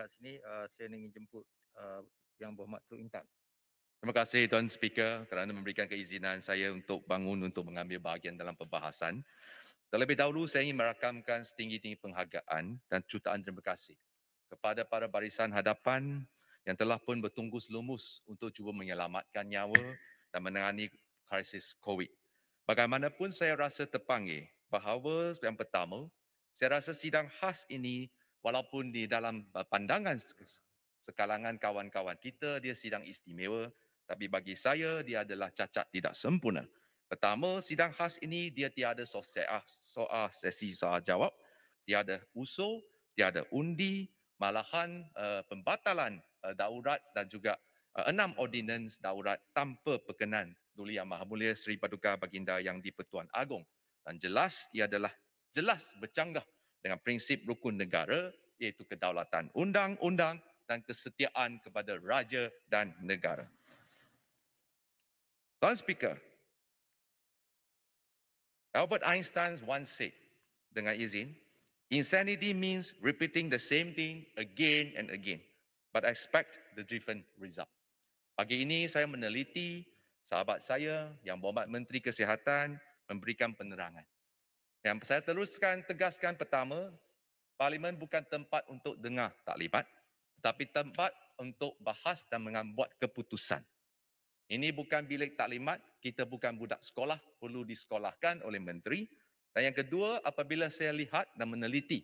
kat sini uh, saya ingin jemput uh, yang berhormat Tun Intan. Terima kasih Tuan Speaker kerana memberikan keizinan saya untuk bangun untuk mengambil bahagian dalam pembahasan. Terlebih dahulu saya ingin merakamkan setinggi-tinggi penghargaan dan jutaan terima kasih kepada para barisan hadapan yang telah pun bertunggu selumus untuk cuba menyelamatkan nyawa dan menangani krisis COVID. Bagaimanapun saya rasa terpanggil bahawa yang pertama, saya rasa sidang khas ini walaupun di dalam eh, pandangan sekalangan kawan-kawan kita dia sidang istimewa tapi bagi saya dia adalah cacat tidak sempurna. Pertama, sidang khas ini dia tiada soal ah, soal sesi soal jawab, tiada usul, tiada undi, malahan uh, pembatalan uh, daurat dan juga uh, enam ordinans daurat tanpa perkenan Duli Yang Maha Mulia Seri Paduka Baginda Yang di-Pertuan Agong. Dan jelas ia adalah jelas bercanggah dengan prinsip rukun negara iaitu kedaulatan undang-undang dan kesetiaan kepada raja dan negara. Tuan Speaker, Albert Einstein once said, dengan izin, insanity means repeating the same thing again and again, but expect the different result. Pagi ini saya meneliti sahabat saya yang berhormat Menteri Kesihatan memberikan penerangan. Yang saya teruskan, tegaskan pertama, parlimen bukan tempat untuk dengar taklimat, tetapi tempat untuk bahas dan membuat keputusan. Ini bukan bilik taklimat, kita bukan budak sekolah, perlu disekolahkan oleh menteri. Dan yang kedua, apabila saya lihat dan meneliti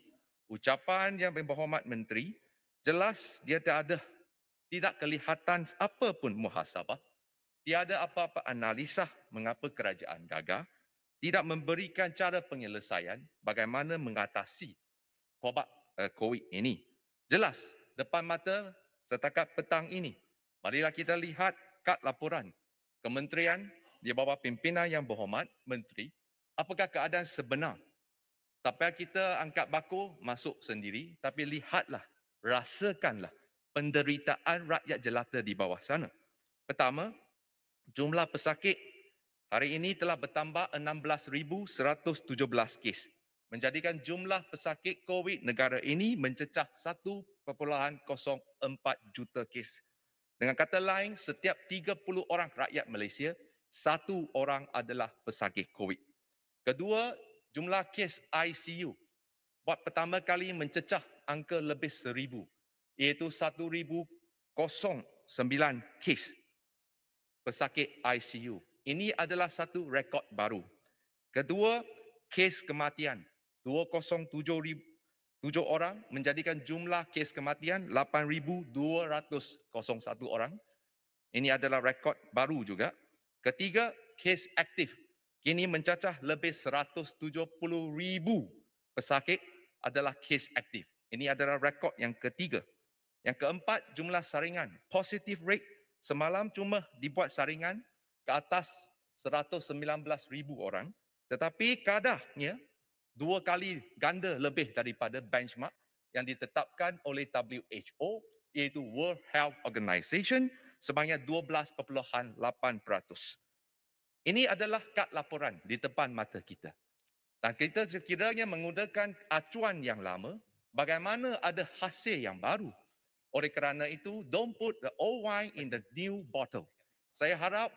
ucapan yang berhormat menteri, jelas dia tidak ada, tidak kelihatan apa pun muhasabah, tiada apa-apa analisa mengapa kerajaan gagal, tidak memberikan cara penyelesaian bagaimana mengatasi wabak eh, COVID ini. Jelas depan mata setakat petang ini. Marilah kita lihat kad laporan kementerian di bawah pimpinan yang berhormat, menteri, apakah keadaan sebenar. Tapi kita angkat baku masuk sendiri, tapi lihatlah, rasakanlah penderitaan rakyat jelata di bawah sana. Pertama, jumlah pesakit Hari ini telah bertambah 16,117 kes menjadikan jumlah pesakit COVID negara ini mencecah 1.04 juta kes. Dengan kata lain, setiap 30 orang rakyat Malaysia, satu orang adalah pesakit COVID. Kedua, jumlah kes ICU buat pertama kali mencecah angka lebih seribu, iaitu 1,009 kes pesakit ICU ini adalah satu rekod baru. Kedua, kes kematian. 207,000 orang menjadikan jumlah kes kematian 8,201 orang. Ini adalah rekod baru juga. Ketiga, kes aktif. Kini mencacah lebih 170,000 pesakit adalah kes aktif. Ini adalah rekod yang ketiga. Yang keempat, jumlah saringan. Positive rate semalam cuma dibuat saringan 0.1% ke atas 119 ribu orang. Tetapi kadahnya dua kali ganda lebih daripada benchmark yang ditetapkan oleh WHO iaitu World Health Organization sebanyak 12.8%. Ini adalah kad laporan di depan mata kita. Dan kita sekiranya menggunakan acuan yang lama, bagaimana ada hasil yang baru? Oleh kerana itu, don't put the old wine in the new bottle. Saya harap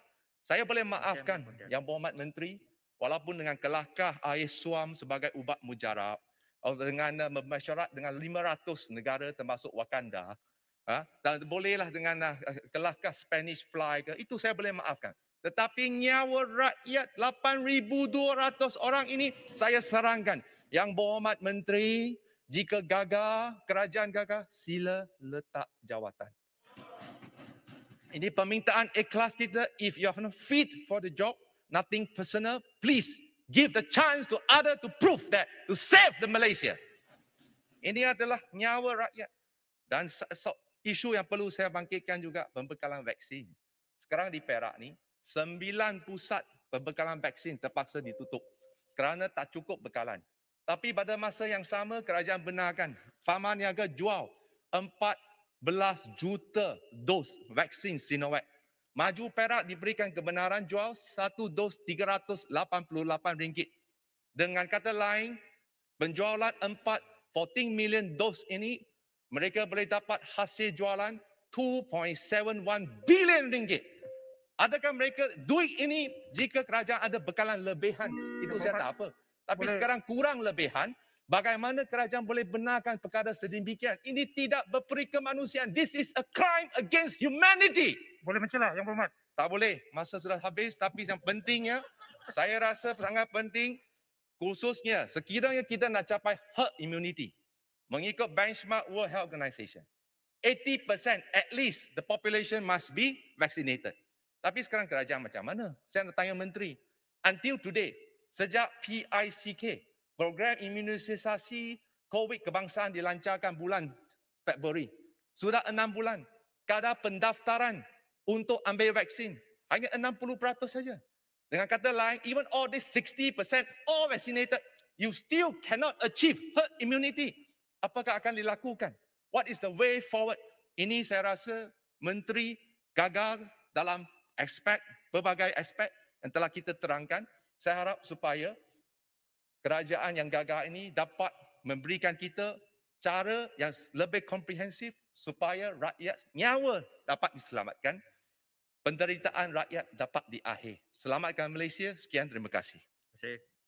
saya boleh maafkan Yang Berhormat Menteri walaupun dengan kelakar air suam sebagai ubat mujarab oh, dengan bermasyarakat eh, dengan 500 negara termasuk Wakanda ha, dan bolehlah dengan uh, kelakar Spanish Fly ke, itu saya boleh maafkan. Tetapi nyawa rakyat 8,200 orang ini saya serangkan. Yang Berhormat Menteri jika gagal, kerajaan gagal, sila letak jawatan. Ini permintaan ikhlas kita. If you are not fit for the job, nothing personal, please give the chance to other to prove that, to save the Malaysia. Ini adalah nyawa rakyat. Dan so, isu yang perlu saya bangkitkan juga, pembekalan vaksin. Sekarang di Perak ni, sembilan pusat pembekalan vaksin terpaksa ditutup kerana tak cukup bekalan. Tapi pada masa yang sama, kerajaan benarkan Farma Niaga jual empat belas juta dos vaksin Sinovac. Maju Perak diberikan kebenaran jual satu dos RM388. Dengan kata lain, penjualan 14 million dos ini, mereka boleh dapat hasil jualan 2.71 bilion ringgit. Adakah mereka duit ini jika kerajaan ada bekalan lebihan? Itu saya tak apa. Tapi sekarang kurang lebihan, Bagaimana kerajaan boleh benarkan perkara sedemikian? Ini tidak berperi kemanusiaan. This is a crime against humanity. Boleh mencela yang berhormat. Tak boleh. Masa sudah habis tapi yang pentingnya saya rasa sangat penting khususnya sekiranya kita nak capai herd immunity mengikut benchmark World Health Organization 80% at least the population must be vaccinated. Tapi sekarang kerajaan macam mana? Saya nak tanya menteri. Until today, sejak PICK, program imunisasi COVID kebangsaan dilancarkan bulan Februari. Sudah enam bulan, kadar pendaftaran untuk ambil vaksin hanya 60% saja. Dengan kata lain, even all this 60% all vaccinated, you still cannot achieve herd immunity. Apakah akan dilakukan? What is the way forward? Ini saya rasa Menteri gagal dalam aspek, pelbagai aspek yang telah kita terangkan. Saya harap supaya kerajaan yang gagah ini dapat memberikan kita cara yang lebih komprehensif supaya rakyat nyawa dapat diselamatkan, penderitaan rakyat dapat diakhir. Selamatkan Malaysia. Sekian terima kasih. Terima kasih.